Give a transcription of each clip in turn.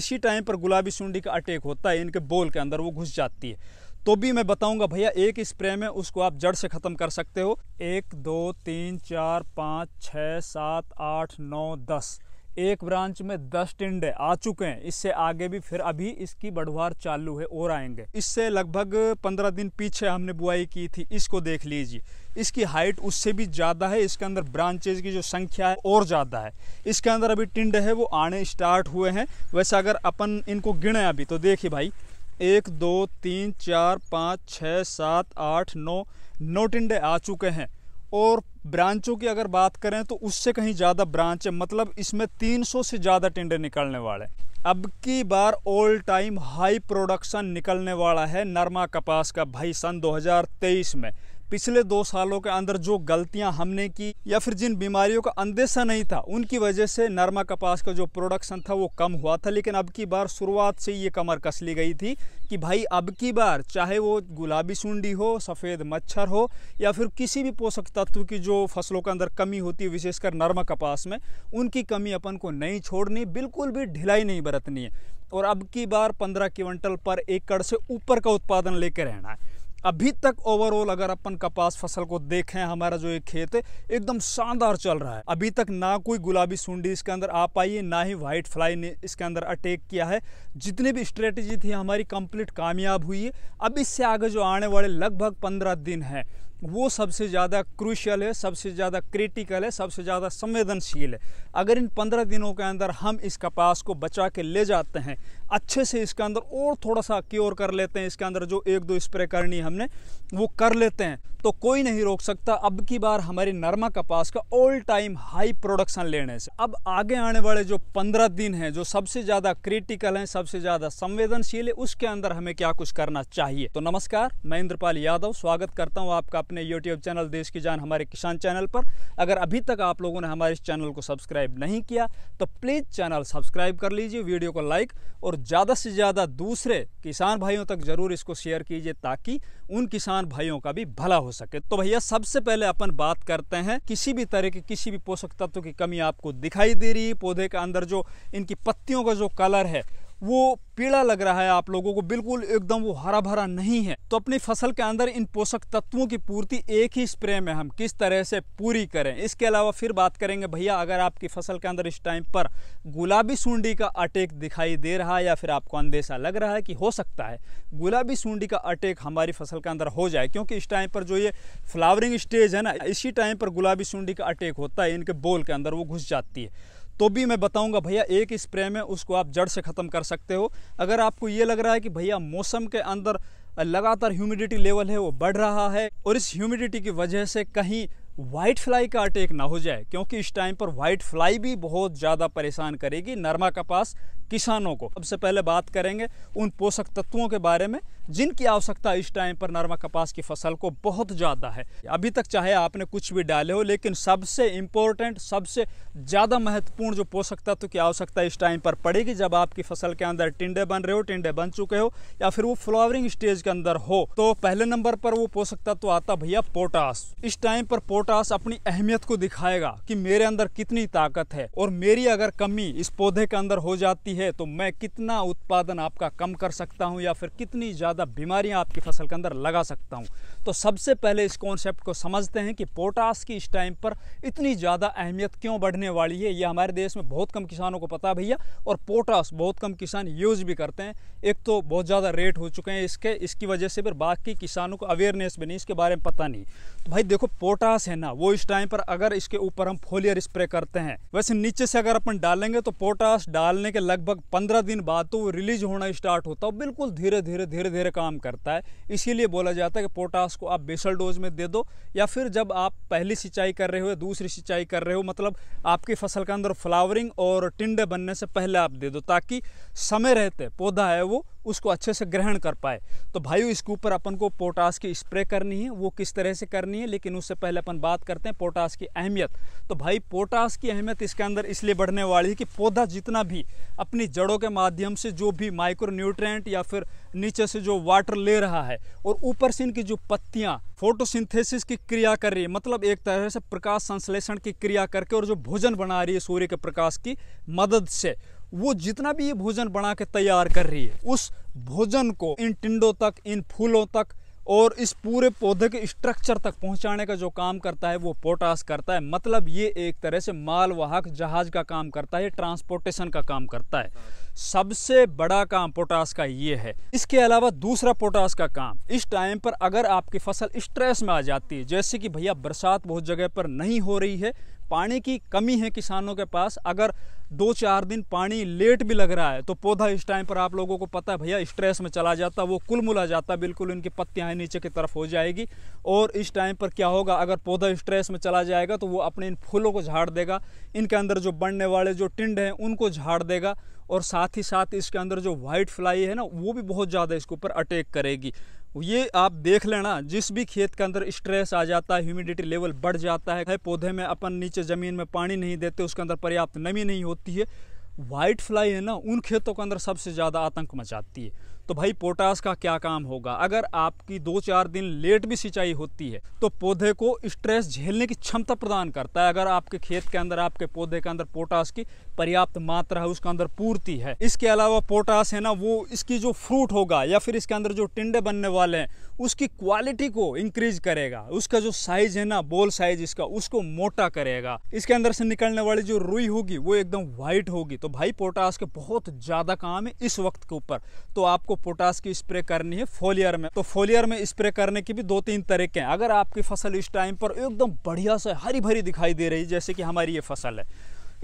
इसी टाइम पर गुलाबी सुंडी का अटैक होता है इनके बोल के अंदर वो घुस जाती है तो भी मैं बताऊंगा भैया एक स्प्रे में उसको आप जड़ से ख़त्म कर सकते हो एक दो तीन चार पाँच छः सात आठ नौ दस एक ब्रांच में दस टिंडे आ चुके हैं इससे आगे भी फिर अभी इसकी बढ़वार चालू है और आएंगे इससे लगभग पंद्रह दिन पीछे हमने बुआई की थी इसको देख लीजिए इसकी हाइट उससे भी ज़्यादा है इसके अंदर ब्रांचेज की जो संख्या है और ज़्यादा है इसके अंदर अभी टिंड है वो आने स्टार्ट हुए हैं वैसे अगर अपन इनको गिणें अभी तो देखिए भाई एक दो तीन चार पाँच छः सात आठ नौ नौ टिंडे आ चुके हैं और ब्रांचों की अगर बात करें तो उससे कहीं ज़्यादा ब्रांच है मतलब इसमें 300 से ज़्यादा टेंडर निकलने वाले हैं अब की बार ऑल टाइम हाई प्रोडक्शन निकलने वाला है नरमा कपास का भाई सन 2023 में पिछले दो सालों के अंदर जो गलतियां हमने की या फिर जिन बीमारियों का अंदेशा नहीं था उनकी वजह से नरमा कपास का जो प्रोडक्शन था वो कम हुआ था लेकिन अब की बार शुरुआत से ये कमर कस ली गई थी कि भाई अब की बार चाहे वो गुलाबी सुंडी हो सफ़ेद मच्छर हो या फिर किसी भी पोषक तत्व की जो फसलों के अंदर कमी होती है विशेषकर नरमा कपास में उनकी कमी अपन को नहीं छोड़नी बिल्कुल भी ढिलाई नहीं बरतनी है और अब की बार पंद्रह क्विंटल पर एकड़ से ऊपर का उत्पादन लेकर रहना है अभी तक ओवरऑल अगर अपन कपास फसल को देखें हमारा जो ये खेत है एकदम शानदार चल रहा है अभी तक ना कोई गुलाबी सुंडी इसके अंदर आ पाई है ना ही व्हाइट फ्लाई ने इसके अंदर अटैक किया है जितनी भी स्ट्रेटजी थी हमारी कंप्लीट कामयाब हुई है अब इससे आगे जो आने वाले लगभग पंद्रह दिन हैं वो सबसे ज़्यादा क्रूशल है सबसे ज़्यादा क्रिटिकल है सबसे ज़्यादा संवेदनशील है अगर इन पंद्रह दिनों के अंदर हम इस कपास को बचा के ले जाते हैं अच्छे से इसके अंदर और थोड़ा सा क्योर कर लेते हैं इसके अंदर जो एक दो स्प्रे करनी हमने वो कर लेते हैं तो कोई नहीं रोक सकता अब की बार हमारी नरमा कपास का ऑल टाइम हाई प्रोडक्शन लेने से अब आगे आने वाले जो पंद्रह दिन हैं जो सबसे ज़्यादा क्रिटिकल हैं सबसे ज़्यादा संवेदनशील है उसके अंदर हमें क्या कुछ करना चाहिए तो नमस्कार मैं इंद्रपाल यादव स्वागत करता हूँ आपका अपने यूट्यूब चैनल देश की जान हमारे किसान चैनल पर अगर अभी तक आप लोगों ने हमारे इस चैनल को सब्सक्राइब नहीं किया तो प्लीज़ चैनल सब्सक्राइब कर लीजिए वीडियो को लाइक और ज़्यादा से ज़्यादा दूसरे किसान भाइयों तक ज़रूर इसको शेयर कीजिए ताकि उन किसान भाइयों का भी भला हो सके तो भैया सबसे पहले अपन बात करते हैं किसी भी तरह की किसी भी पोषक तत्व की कमी आपको दिखाई दे रही है पौधे के अंदर जो इनकी पत्तियों का जो कलर है वो पीला लग रहा है आप लोगों को बिल्कुल एकदम वो हरा भरा नहीं है तो अपनी फसल के अंदर इन पोषक तत्वों की पूर्ति एक ही स्प्रे में हम किस तरह से पूरी करें इसके अलावा फिर बात करेंगे भैया अगर आपकी फसल के अंदर इस टाइम पर गुलाबी सूंडी का अटैक दिखाई दे रहा है या फिर आपको अंदेशा लग रहा है कि हो सकता है गुलाबी सूंडी का अटैक हमारी फसल के अंदर हो जाए क्योंकि इस टाइम पर जो ये फ्लावरिंग स्टेज है ना इसी टाइम पर गुलाबी सूंडी का अटैक होता है इनके बोल के अंदर वो घुस जाती है तो भी मैं बताऊंगा भैया एक स्प्रे में उसको आप जड़ से ख़त्म कर सकते हो अगर आपको ये लग रहा है कि भैया मौसम के अंदर लगातार ह्यूमिडिटी लेवल है वो बढ़ रहा है और इस ह्यूमिडिटी की वजह से कहीं व्हाइट फ्लाई का अटैक ना हो जाए क्योंकि इस टाइम पर व्हाइट फ्लाई भी बहुत ज़्यादा परेशान करेगी नरमा कपास किसानों को सबसे पहले बात करेंगे उन पोषक तत्वों के बारे में जिनकी आवश्यकता इस टाइम पर नरमा कपास की फसल को बहुत ज़्यादा है अभी तक चाहे आपने कुछ भी डाले हो लेकिन सबसे इम्पोर्टेंट सबसे ज़्यादा महत्वपूर्ण जो पोषक तत्व की आवश्यकता इस टाइम पर पड़ेगी जब आपकी फसल के अंदर टिंडे बन रहे हो टिंडे बन चुके हो या फिर वो फ्लावरिंग स्टेज के अंदर हो तो पहले नंबर पर वो पोषक तत्व आता भैया पोटास इस टाइम पर पोटास पोटास अपनी अहमियत को दिखाएगा कि मेरे अंदर कितनी ताकत है और मेरी अगर कमी इस पौधे के अंदर हो जाती है तो मैं कितना उत्पादन आपका कम कर सकता हूँ या फिर कितनी ज़्यादा बीमारियाँ आपकी फसल के अंदर लगा सकता हूँ तो सबसे पहले इस कॉन्सेप्ट को समझते हैं कि पोटास की इस टाइम पर इतनी ज़्यादा अहमियत क्यों बढ़ने वाली है ये हमारे देश में बहुत कम किसानों को पता भैया और पोटास बहुत कम किसान यूज़ भी करते हैं एक तो बहुत ज़्यादा रेट हो चुके हैं इसके इसकी वजह से फिर बाकी किसानों को अवेयरनेस भी नहीं इसके बारे में पता नहीं तो भाई देखो पोटास है ना वो इस टाइम पर अगर इसके ऊपर हम फोलियर स्प्रे करते हैं वैसे नीचे से अगर अपन डालेंगे तो पोटास डालने के लगभग पंद्रह दिन बाद तो वो रिलीज होना स्टार्ट होता है बिल्कुल धीरे धीरे धीरे धीरे काम करता है इसीलिए बोला जाता है कि पोटास को आप बेसल डोज में दे दो या फिर जब आप पहली सिंचाई कर रहे हो या दूसरी सिंचाई कर रहे हो मतलब आपकी फसल के अंदर फ्लावरिंग और टिंडे बनने से पहले आप दे दो ताकि समय रहते पौधा है वो उसको अच्छे से ग्रहण कर पाए तो भाई इसके ऊपर अपन को पोटास की स्प्रे करनी है वो किस तरह से करनी है लेकिन उससे पहले अपन बात करते हैं पोटास की अहमियत तो भाई पोटास की अहमियत इसके अंदर इसलिए बढ़ने वाली है कि पौधा जितना भी अपनी जड़ों के माध्यम से जो भी माइक्रो न्यूट्रेंट या फिर नीचे से जो वाटर ले रहा है और ऊपर से इनकी जो पत्तियाँ फोटोसिंथेसिस की क्रिया कर रही है मतलब एक तरह से प्रकाश संश्लेषण की क्रिया करके और जो भोजन बना रही है सूर्य के प्रकाश की मदद से वो जितना भी ये भोजन बना के तैयार कर रही है उस भोजन को इन टिंडों तक इन फूलों तक और इस पूरे पौधे के स्ट्रक्चर तक पहुंचाने का जो काम करता है वो पोटास करता है मतलब ये एक तरह से मालवाहक जहाज का काम करता है ट्रांसपोर्टेशन का काम करता है सबसे बड़ा काम पोटास का ये है इसके अलावा दूसरा पोटास का काम इस टाइम पर अगर आपकी फसल स्ट्रेस में आ जाती है जैसे कि भैया बरसात बहुत जगह पर नहीं हो रही है पानी की कमी है किसानों के पास अगर दो चार दिन पानी लेट भी लग रहा है तो पौधा इस टाइम पर आप लोगों को पता है भैया स्ट्रेस में चला जाता वो कुल मुला जाता बिल्कुल इनकी पत्तियाँ नीचे की तरफ हो जाएगी और इस टाइम पर क्या होगा अगर पौधा स्ट्रेस में चला जाएगा तो वो अपने इन फूलों को झाड़ देगा इनके अंदर जो बढ़ने वाले जो टिंड हैं उनको झाड़ देगा और साथ ही साथ इसके अंदर जो वाइट फ्लाई है ना वो भी बहुत ज़्यादा इसके ऊपर अटैक करेगी ये आप देख लेना जिस भी खेत के अंदर स्ट्रेस आ जाता है ह्यूमिडिटी लेवल बढ़ जाता है पौधे में अपन नीचे ज़मीन में पानी नहीं देते उसके अंदर पर्याप्त नमी नहीं होती है वाइट फ्लाई है ना उन खेतों के अंदर सबसे ज़्यादा आतंक मचाती है तो भाई पोटास का क्या काम होगा अगर आपकी दो चार दिन लेट भी सिंचाई होती है तो पौधे को स्ट्रेस झेलने की क्षमता प्रदान करता है अगर आपके खेत के अंदर आपके पौधे के अंदर पोटास की पर्याप्त मात्रा है उसके अंदर पूर्ति है इसके अलावा पोटास है ना वो इसकी जो फ्रूट होगा या फिर इसके अंदर जो टिंडे बनने वाले हैं उसकी क्वालिटी को इंक्रीज करेगा उसका जो साइज है ना बोल साइज इसका उसको मोटा करेगा इसके अंदर से निकलने वाली जो रुई होगी वो एकदम व्हाइट होगी तो भाई पोटास के बहुत ज़्यादा काम है इस वक्त के ऊपर तो आपको पोटास की स्प्रे करनी है फोलियर में तो फोलियर में स्प्रे करने के भी दो तीन तरीके हैं अगर आपकी फसल इस टाइम पर एकदम बढ़िया से हरी भरी दिखाई दे रही है जैसे कि हमारी ये फसल है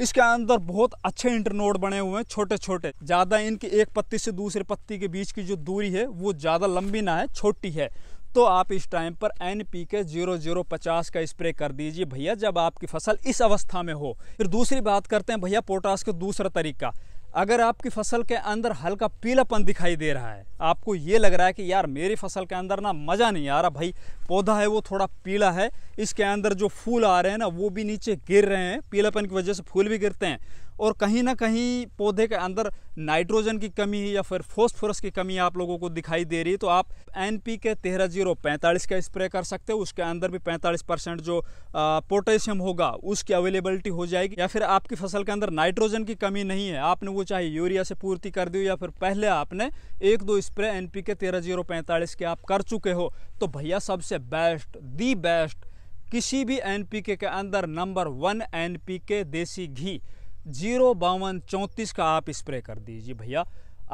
इसके अंदर बहुत अच्छे इंटरनोड बने हुए हैं छोटे छोटे ज़्यादा इनकी एक पत्ती से दूसरे पत्ती के बीच की जो दूरी है वो ज़्यादा लंबी ना है छोटी है तो आप इस टाइम पर N P K zero zero पचास का स्प्रे कर दीजिए भैया जब आपकी फसल इस अवस्था में हो फिर दूसरी बात करते हैं भैया पोटास का दूसरा तरीका अगर आपकी फसल के अंदर हल्का पीलापन दिखाई दे रहा है आपको ये लग रहा है कि यार मेरी फसल के अंदर ना मज़ा नहीं आ रहा भाई पौधा है वो थोड़ा पीला है इसके अंदर जो फूल आ रहे हैं ना वो भी नीचे गिर रहे हैं पीलापन की वजह से फूल भी गिरते हैं और कहीं ना कहीं पौधे के अंदर नाइट्रोजन की कमी या फिर फोस्फोरस की कमी आप लोगों को दिखाई दे रही है तो आप एन पी के तेरह जीरो पैंतालीस का स्प्रे कर सकते हो उसके अंदर भी पैंतालीस परसेंट जो पोटेशियम होगा उसकी अवेलेबिलिटी हो जाएगी या फिर आपकी फसल के अंदर नाइट्रोजन की कमी नहीं है आपने वो चाहे यूरिया से पूर्ति कर दी या फिर पहले आपने एक दो स्प्रे एन पी के तेरह जीरो पैंतालीस के आप कर चुके हो तो भैया सबसे बेस्ट दी बेस्ट किसी भी एन के, अंदर नंबर वन एन देसी घी जीरो बावन चौंतीस का आप स्प्रे कर दीजिए भैया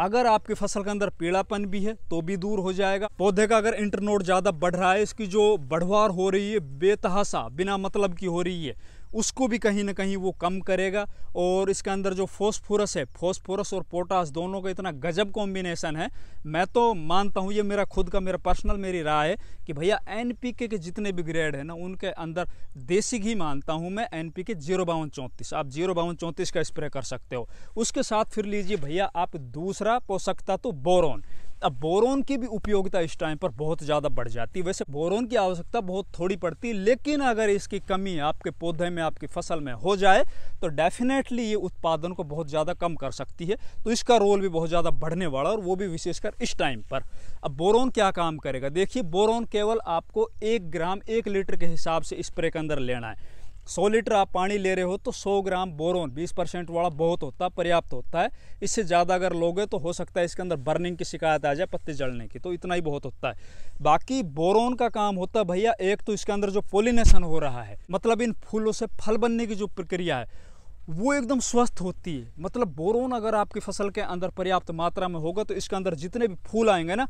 अगर आपकी फसल के अंदर पीड़ापन भी है तो भी दूर हो जाएगा पौधे का अगर इंटरनोड ज़्यादा बढ़ रहा है इसकी जो बढ़वार हो रही है बेतहासा बिना मतलब की हो रही है उसको भी कहीं ना कहीं वो कम करेगा और इसके अंदर जो फॉस्फोरस है फॉस्फोरस और पोटास दोनों का इतना गजब कॉम्बिनेशन है मैं तो मानता हूँ ये मेरा खुद का मेरा पर्सनल मेरी राय है कि भैया एन के जितने भी ग्रेड है ना उनके अंदर देसी घी मानता हूँ मैं एन पी के जीरो बावन चौंतीस आप जीरो बावन चौंतीस का स्प्रे कर सकते हो उसके साथ फिर लीजिए भैया आप दूसरा पोषकता तो बोरोन अब बोरोन की भी उपयोगिता इस टाइम पर बहुत ज़्यादा बढ़ जाती है वैसे बोरोन की आवश्यकता बहुत थोड़ी पड़ती है लेकिन अगर इसकी कमी आपके पौधे में आपकी फसल में हो जाए तो डेफिनेटली ये उत्पादन को बहुत ज़्यादा कम कर सकती है तो इसका रोल भी बहुत ज़्यादा बढ़ने वाला और वो भी विशेषकर इस टाइम पर अब बोरोन क्या काम करेगा देखिए बोरोन केवल आपको एक ग्राम एक लीटर के हिसाब से स्प्रे के अंदर लेना है सौ लीटर आप पानी ले रहे हो तो 100 ग्राम बोरोन 20 परसेंट वाला बहुत होता है पर्याप्त होता है इससे ज़्यादा अगर लोगे तो हो सकता है इसके अंदर बर्निंग की शिकायत आ जाए पत्ते जलने की तो इतना ही बहुत होता है बाकी बोरोन का काम होता है भैया एक तो इसके अंदर जो पोलिनेशन हो रहा है मतलब इन फूलों से फल बनने की जो प्रक्रिया है वो एकदम स्वस्थ होती है मतलब बोरोन अगर आपकी फसल के अंदर पर्याप्त मात्रा में होगा तो इसके अंदर जितने भी फूल आएंगे ना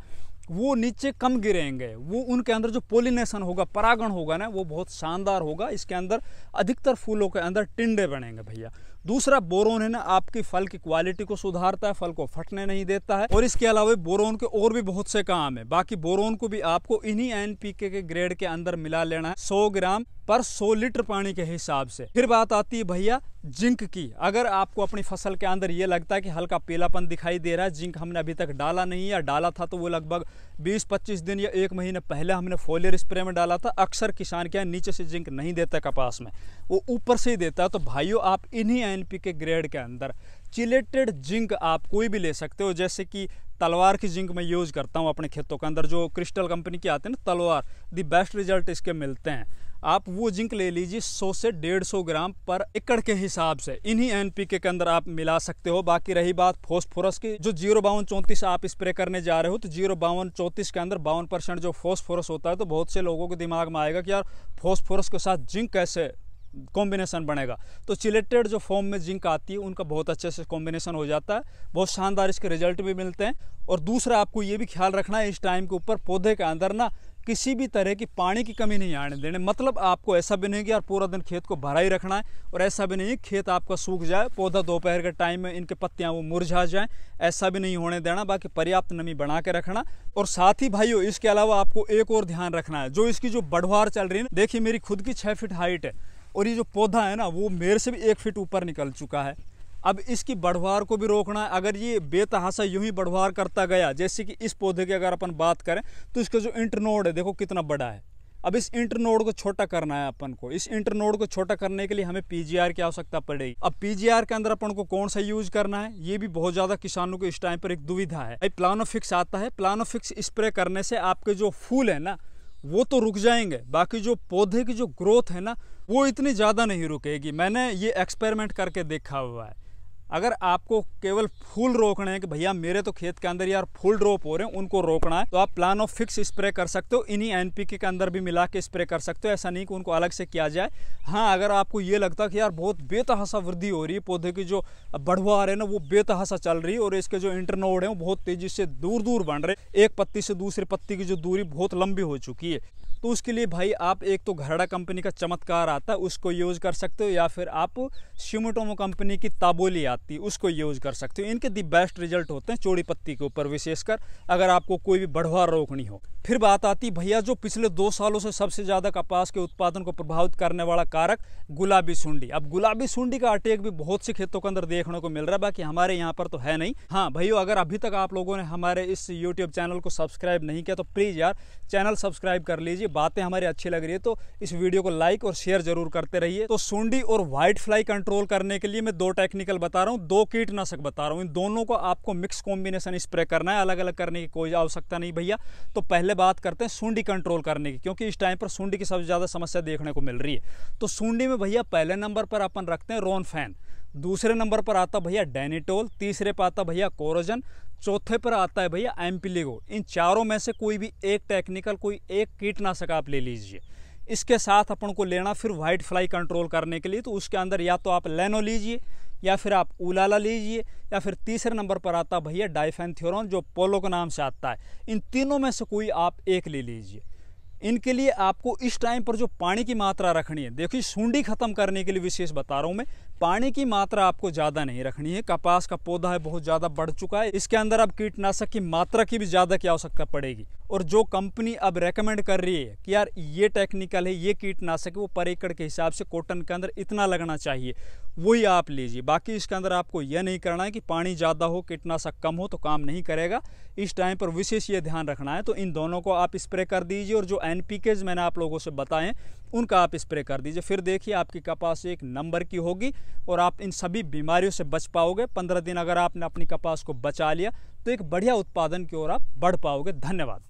वो नीचे कम गिरेंगे वो उनके अंदर जो पोलिनेशन होगा परागण होगा ना वो बहुत शानदार होगा इसके अंदर अधिकतर फूलों के अंदर टिंडे बनेंगे भैया दूसरा बोरोन है ना आपकी फल की क्वालिटी को सुधारता है फल को फटने नहीं देता है और इसके अलावा बोरोन के और भी बहुत से काम है बाकी बोरोन को भी आपको इन्हीं एन के ग्रेड के अंदर मिला लेना है सौ ग्राम पर सौ लीटर पानी के हिसाब से फिर बात आती है भैया जिंक की अगर आपको अपनी फसल के अंदर ये लगता है कि हल्का पीलापन दिखाई दे रहा है जिंक हमने अभी तक डाला नहीं या डाला था तो वो लगभग 20-25 दिन या एक महीने पहले हमने फोलियर स्प्रे में डाला था अक्सर किसान क्या नीचे से जिंक नहीं देता कपास में वो ऊपर से ही देता है तो भाइयों आप इन्हीं एनपीके ग्रेड के अंदर चिलेटेड जिंक आप कोई भी ले सकते हो जैसे कि तलवार की जिंक मैं यूज़ करता हूँ अपने खेतों के अंदर जो क्रिस्टल कंपनी के आते हैं ना तलवार दी बेस्ट रिजल्ट इसके मिलते हैं आप वो जिंक ले लीजिए 100 से 150 ग्राम पर एकड़ के हिसाब से इन्हीं एनपीके के अंदर आप मिला सकते हो बाकी रही बात फोस्फोरस की जो जीरो बावन चौंतीस आप स्प्रे करने जा रहे हो तो जीरो बावन चौंतीस के अंदर बावन परसेंट जो फोस्फोरस होता है तो बहुत से लोगों के दिमाग में आएगा कि यार फोस्फोरस के साथ जिंक कैसे कॉम्बिनेशन बनेगा तो चिलेटेड जो फॉर्म में जिंक आती है उनका बहुत अच्छे से कॉम्बिनेशन हो जाता है बहुत शानदार इसके रिजल्ट भी मिलते हैं और दूसरा आपको ये भी ख्याल रखना है इस टाइम के ऊपर पौधे के अंदर ना किसी भी तरह की पानी की कमी नहीं आने देने मतलब आपको ऐसा भी नहीं कि यार पूरा दिन खेत को भरा ही रखना है और ऐसा भी नहीं खेत आपका सूख जाए पौधा दोपहर के टाइम में इनके पत्तियाँ वो मुरझा जाएँ ऐसा भी नहीं होने देना बाकी पर्याप्त नमी बना के रखना और साथ ही भाइयों इसके अलावा आपको एक और ध्यान रखना है जो इसकी जो बढ़वार चल रही है देखिए मेरी खुद की छः फिट हाइट है और ये जो पौधा है ना वो मेरे से भी एक फिट ऊपर निकल चुका है अब इसकी बढ़वार को भी रोकना है अगर ये बेतहासा यूं ही बढ़वार करता गया जैसे कि इस पौधे की अगर अपन बात करें तो इसका जो इंटरनोड है देखो कितना बड़ा है अब इस इंटरनोड को छोटा करना है अपन को इस इंटरनोड को छोटा करने के लिए हमें पीजीआर की आवश्यकता पड़ेगी अब पीजीआर के अंदर अपन को कौन सा यूज करना है ये भी बहुत ज्यादा किसानों को इस टाइम पर एक दुविधा है प्लानोफिक्स आता है प्लानोफिक्स स्प्रे करने से आपके जो फूल है ना वो तो रुक जाएंगे बाकी जो पौधे की जो ग्रोथ है ना वो इतनी ज़्यादा नहीं रुकेगी मैंने ये एक्सपेरिमेंट करके देखा हुआ है अगर आपको केवल फूल रोकने हैं कि भैया मेरे तो खेत के अंदर यार फूल ड्रॉप हो रहे हैं उनको रोकना है तो आप प्लान ऑफ फिक्स स्प्रे कर सकते हो इन्हीं एनपीके के अंदर भी मिला के स्प्रे कर सकते हो ऐसा नहीं कि उनको अलग से किया जाए हाँ अगर आपको ये लगता है कि यार बहुत बेतहासा वृद्धि हो रही है पौधे की जो बढ़वा रहे ना वो बेतहासा चल रही है और इसके जो इंटरनोड है वो बहुत तेज़ी से दूर दूर बढ़ रहे एक पत्ती से दूसरी पत्ती की जो दूरी बहुत लंबी हो चुकी है तो उसके लिए भाई आप एक तो घरड़ा कंपनी का चमत्कार आता है उसको यूज़ कर सकते हो या फिर आप शिमोटोमो कंपनी की ताबोली आता पत्ती उसको यूज़ कर सकते हो इनके दी बेस्ट रिजल्ट होते हैं चौड़ी पत्ती के ऊपर विशेषकर अगर आपको कोई भी बढ़वा रोकनी हो फिर बात आती भैया जो पिछले दो सालों से सबसे ज़्यादा कपास के उत्पादन को प्रभावित करने वाला कारक गुलाबी सुंडी अब गुलाबी सुंडी का अटैक भी बहुत से खेतों के अंदर देखने को मिल रहा है बाकी हमारे यहाँ पर तो है नहीं हाँ भैया अगर अभी तक आप लोगों ने हमारे इस यूट्यूब चैनल को सब्सक्राइब नहीं किया तो प्लीज़ यार चैनल सब्सक्राइब कर लीजिए बातें हमारी अच्छी लग रही है तो इस वीडियो को लाइक और शेयर जरूर करते रहिए तो सुंडी और व्हाइट फ्लाई कंट्रोल करने के लिए मैं दो टेक्निकल बता रहा हूँ रहा हूँ दो कीटनाशक बता रहा हूँ इन दोनों को आपको मिक्स कॉम्बिनेशन स्प्रे करना है अलग अलग करने की कोई आवश्यकता नहीं भैया तो पहले बात करते हैं सूंडी कंट्रोल करने की क्योंकि इस टाइम पर सूंडी की सबसे ज़्यादा समस्या देखने को मिल रही है तो सूंडी में भैया पहले नंबर पर अपन रखते हैं रोन फैन दूसरे नंबर पर आता भैया डेनिटोल तीसरे पर आता भैया कोरोजन चौथे पर आता है भैया एम्पिलिगो इन चारों में से कोई भी एक टेक्निकल कोई एक कीटनाशक आप ले लीजिए इसके साथ अपन को लेना फिर वाइट फ्लाई कंट्रोल करने के लिए तो उसके अंदर या तो आप लेनो लीजिए या फिर आप उलाला लीजिए या फिर तीसरे नंबर पर आता भैया डाइफेंथ्योरॉन जो पोलो के नाम से आता है इन तीनों में से कोई आप एक ले लीजिए इनके लिए आपको इस टाइम पर जो पानी की मात्रा रखनी है देखिए सूंडी ख़त्म करने के लिए विशेष बता रहा हूँ मैं पानी की मात्रा आपको ज़्यादा नहीं रखनी है कपास का पौधा है बहुत ज़्यादा बढ़ चुका है इसके अंदर अब कीटनाशक की मात्रा की भी ज़्यादा की आवश्यकता पड़ेगी और जो कंपनी अब रेकमेंड कर रही है कि यार ये टेक्निकल है ये कीटनाशक है वो पर एकड़ के हिसाब से कॉटन के अंदर इतना लगना चाहिए वही आप लीजिए बाकी इसके अंदर आपको यह नहीं करना है कि पानी ज़्यादा हो कीटनाशक कम हो तो काम नहीं करेगा इस टाइम पर विशेष ये ध्यान रखना है तो इन दोनों को आप स्प्रे कर दीजिए और जो एन मैंने आप लोगों से बताएं उनका आप स्प्रे कर दीजिए फिर देखिए आपकी कपास एक नंबर की होगी और आप इन सभी बीमारियों से बच पाओगे पंद्रह दिन अगर आपने अपनी कपास को बचा लिया तो एक बढ़िया उत्पादन की ओर आप बढ़ पाओगे धन्यवाद